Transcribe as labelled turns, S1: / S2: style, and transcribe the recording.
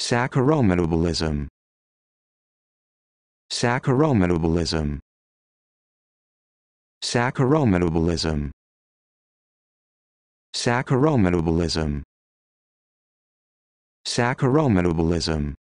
S1: Saccharometabolic. Saccharometabolic. Saccharometabolic. Saccharometabolic. Saccharometabolic.